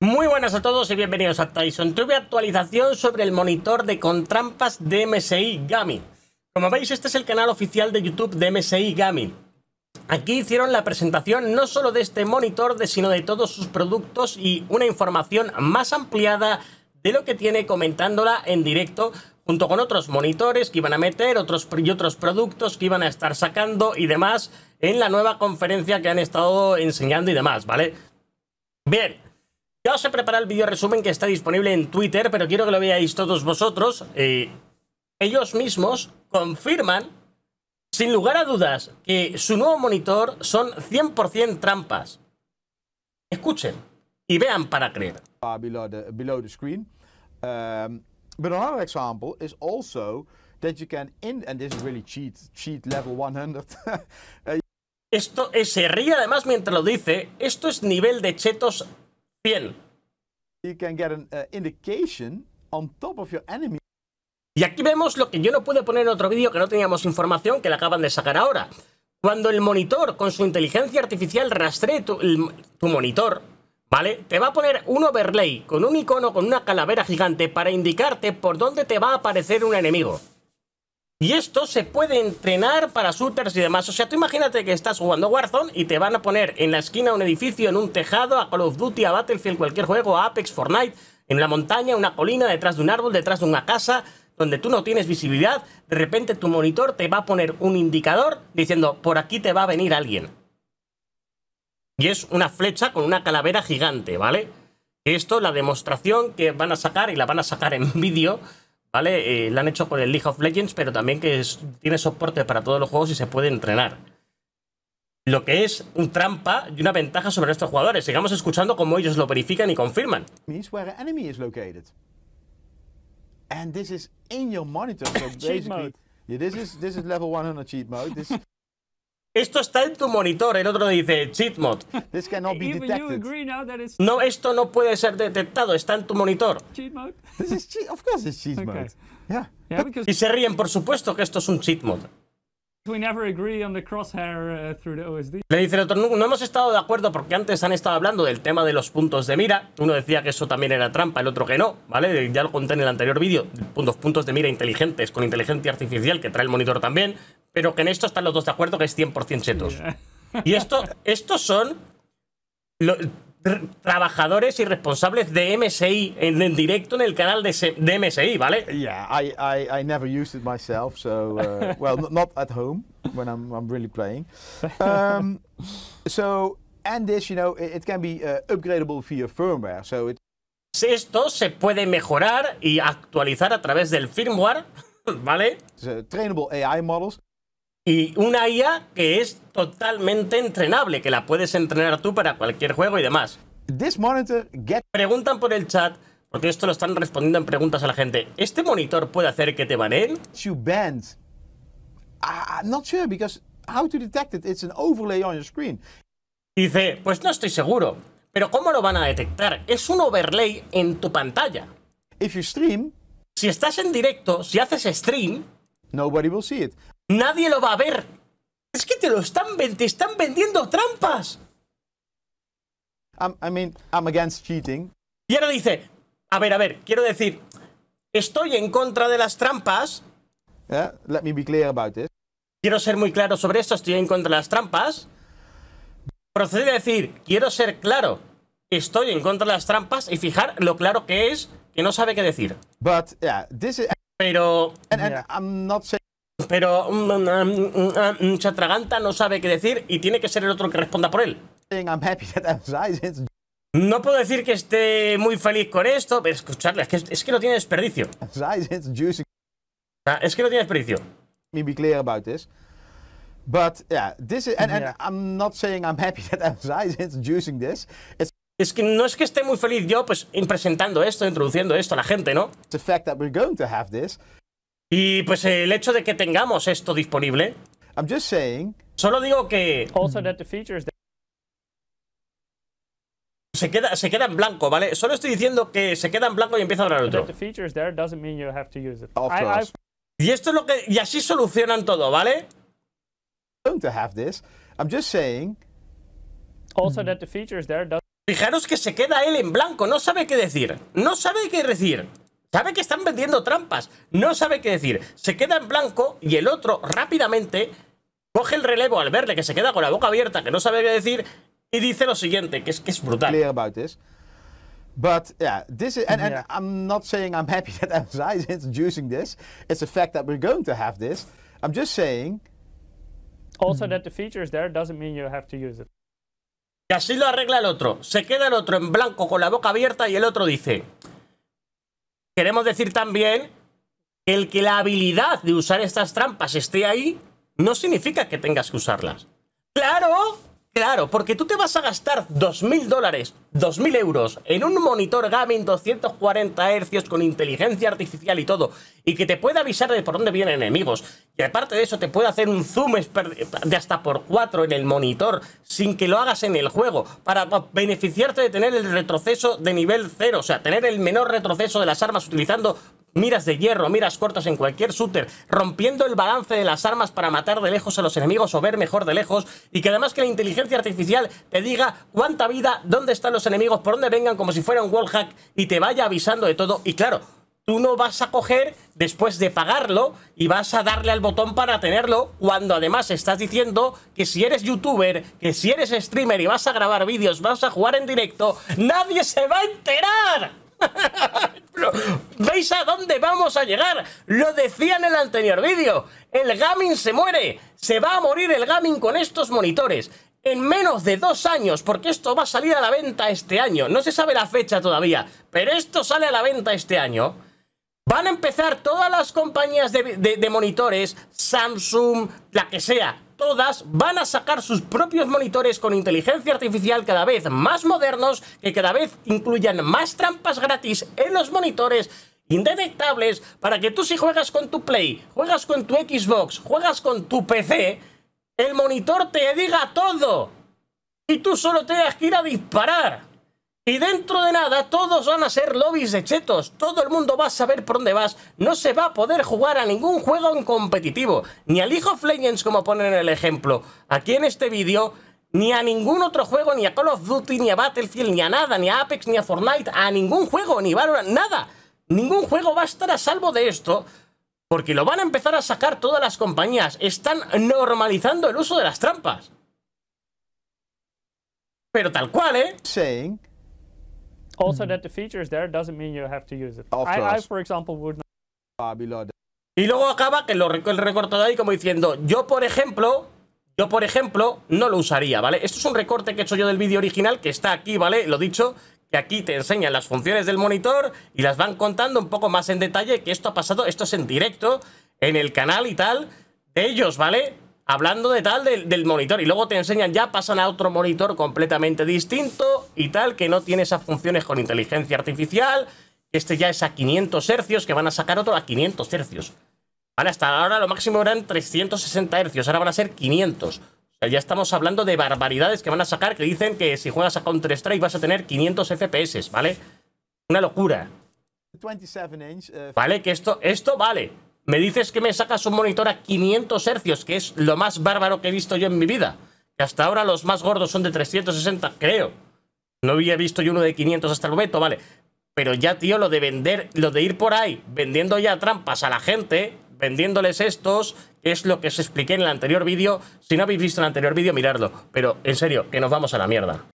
Muy buenas a todos y bienvenidos a Tyson Tuve actualización sobre el monitor de contrampas de MSI Gaming. Como veis, este es el canal oficial de YouTube de MSI Gaming. Aquí hicieron la presentación no solo de este monitor, sino de todos sus productos y una información más ampliada de lo que tiene comentándola en directo junto con otros monitores que iban a meter otros, y otros productos que iban a estar sacando y demás en la nueva conferencia que han estado enseñando y demás, ¿vale? Bien, ya os he preparado el vídeo resumen que está disponible en Twitter, pero quiero que lo veáis todos vosotros. Eh, ellos mismos confirman, sin lugar a dudas, que su nuevo monitor son 100% trampas. Escuchen y vean para creer. Uh, Esto es, eh, se ríe además mientras lo dice. Esto es nivel de chetos y aquí vemos lo que yo no pude poner en otro vídeo que no teníamos información, que la acaban de sacar ahora. Cuando el monitor con su inteligencia artificial rastree tu, tu monitor, ¿vale? Te va a poner un overlay con un icono con una calavera gigante para indicarte por dónde te va a aparecer un enemigo. Y esto se puede entrenar para shooters y demás. O sea, tú imagínate que estás jugando Warzone y te van a poner en la esquina un edificio, en un tejado, a Call of Duty, a Battlefield, cualquier juego, a Apex, Fortnite, en la montaña, una colina, detrás de un árbol, detrás de una casa, donde tú no tienes visibilidad. De repente tu monitor te va a poner un indicador diciendo, por aquí te va a venir alguien. Y es una flecha con una calavera gigante, ¿vale? Esto, la demostración que van a sacar y la van a sacar en vídeo ¿vale? Eh, la han hecho con el League of Legends, pero también que tiene soporte para todos los juegos y se puede entrenar. Lo que es un trampa y una ventaja sobre estos jugadores. Sigamos escuchando cómo ellos lo verifican y confirman. And this is in your monitor, so basically, this is level 100 cheat Esto está en tu monitor. El otro dice, cheatmod. No, esto no puede ser detectado. Está en tu monitor. Y se ríen, por supuesto que esto es un cheat mode uh, Le dice el otro, no, hemos estado de acuerdo porque antes han estado hablando del tema de los puntos de mira. Uno decía que eso también era trampa, el otro que no, ¿vale? Ya lo conté en el anterior vídeo. Puntos, puntos de mira inteligentes con inteligencia artificial que trae el monitor también pero que en esto están los dos de acuerdo que es 100% setos Y esto, estos son trabajadores y responsables de MSI en, directo en el canal de, MSI, ¿vale? Yeah, I, I, I, never used it myself, so uh, well, not at home when I'm, I'm really playing. Um, so and this, you know, it, can be uh, upgradable via firmware, so it. Esto se puede mejorar y actualizar a través del firmware, ¿vale? trainable AI models. Y una IA que es totalmente entrenable, que la puedes entrenar tú para cualquier juego y demás. Preguntan por el chat, porque esto lo están respondiendo en preguntas a la gente. ¿Este monitor puede hacer que te baneen? Dice, pues no estoy seguro. Pero ¿cómo lo van a detectar? Es un overlay en tu pantalla. If stream, si estás en directo, si haces stream, nobody will see Nadie lo va a ver. Es que te lo están, están vendiendo trampas. I mean, I'm against cheating. Y ahora dice, a ver, a ver, quiero decir, estoy en contra de las trampas. let me be clear Quiero ser muy claro sobre esto, estoy en contra de las trampas. Procede a decir, quiero ser claro, estoy en contra de las trampas y fijar lo claro que es, que no sabe qué decir. But, yeah, this is... Pero... I'm pero Chatraganta mm, mm, ah, mm, ah, no sabe qué decir y tiene que ser el otro que responda por él. No puedo decir que esté muy feliz con esto, pero escucharle, es que, no tiene desperdicio. Es que no tiene desperdicio. es que no es que esté muy feliz yo, pues, presentando esto, introduciendo esto a la gente, ¿no? Y pues el hecho de que tengamos esto disponible. Solo digo que. Se queda, se queda en blanco, ¿vale? Solo estoy diciendo que se queda en blanco y empieza a hablar otro. Y esto es lo que. Y así solucionan todo, ¿vale? Fijaros que se queda él en blanco, no sabe qué decir. No sabe qué decir sabe que están vendiendo trampas, no sabe qué decir. Se queda en blanco y el otro rápidamente coge el relevo al verle que se queda con la boca abierta, que no sabe qué decir, y dice lo siguiente, que es, que es brutal. But yeah, this and, I'm not saying I'm happy that introducing this. It's a fact that we're going to have this. I'm just saying. Also, that the feature is there doesn't mean you have to use it. Y así lo arregla el otro. Se queda el otro en blanco con la boca abierta y el otro dice: Queremos decir también que el que la habilidad de usar estas trampas esté ahí no significa que tengas que usarlas. ¡Claro! Claro, porque tú te vas a gastar 2.000 dólares, 2.000 euros en un monitor gaming 240 Hz con inteligencia artificial y todo, y que te pueda avisar de por dónde vienen enemigos, y aparte de eso te puede hacer un zoom de hasta por 4 en el monitor sin que lo hagas en el juego, para beneficiarte de tener el retroceso de nivel 0, o sea, tener el menor retroceso de las armas utilizando miras de hierro, miras cortas en cualquier shooter, rompiendo el balance de las armas para matar de lejos a los enemigos o ver mejor de lejos, y que además que la inteligencia artificial te diga cuánta vida, dónde están los enemigos, por dónde vengan, como si fuera un wallhack, y te vaya avisando de todo, y claro, tú no vas a coger después de pagarlo y vas a darle al botón para tenerlo cuando además estás diciendo que si eres youtuber, que si eres streamer y vas a grabar vídeos, vas a jugar en directo, nadie se va a enterar. ¿Veis a dónde vamos a llegar? Lo decía en el anterior vídeo. El gaming se muere. Se va a morir el gaming con estos monitores. En menos de dos años, porque esto va a salir a la venta este año. No se sabe la fecha todavía, pero esto sale a la venta este año. Van a empezar todas las compañías de, monitores, Samsung, la que sea, todas van a sacar sus propios monitores con inteligencia artificial cada vez más modernos, que cada vez incluyan más trampas gratis en los monitores indetectables para que tú si juegas con tu Play, juegas con tu Xbox, juegas con tu PC, el monitor te diga todo y tú solo tengas que ir a disparar. Y dentro de nada todos van a ser lobbies de chetos, todo el mundo va a saber por dónde vas, no se va a poder jugar a ningún juego en competitivo, ni al League of Legends como ponen el ejemplo aquí en este vídeo, ni a ningún otro juego, ni a Call of Duty, ni a Battlefield, ni a nada, ni a Apex, ni a Fortnite, a ningún juego, ni Valorant, nada. Ningún juego va a estar a salvo de esto, porque lo van a empezar a sacar todas las compañías. Están normalizando el uso de las trampas. Pero tal cual, ¿eh? Sí. Y luego acaba que lo, el ahí como diciendo, yo por ejemplo, yo por ejemplo, no lo usaría, ¿vale? Esto es un recorte que he hecho yo del vídeo original que está aquí, ¿vale? Lo dicho, que aquí te enseñan las funciones del monitor y las van contando un poco más en detalle que esto ha pasado, esto es en directo, en el canal y tal, de ellos, ¿vale? hablando de tal del, monitor y luego te enseñan ya, pasan a otro monitor completamente distinto y tal, que no tiene esas funciones con inteligencia artificial, este ya es a 500 hercios, que van a sacar otro a 500 hercios. Vale, hasta ahora lo máximo eran 360 hercios, ahora van a ser 500. O sea, ya estamos hablando de barbaridades que van a sacar, que dicen que si juegas a Counter-Strike vas a tener 500 FPS, ¿vale? Una locura. Eh, vale, que esto, esto vale. Me dices que me sacas un monitor a 500 hercios, que es lo más bárbaro que he visto yo en mi vida. Que hasta ahora los más gordos son de 360, creo. No había visto yo uno de 500 hasta el momento, vale. Pero ya, tío, lo de vender, lo de ir por ahí vendiendo ya trampas a la gente, vendiéndoles estos, es lo que os expliqué en el anterior vídeo. Si no habéis visto el anterior vídeo, miradlo. Pero en serio, que nos vamos a la mierda.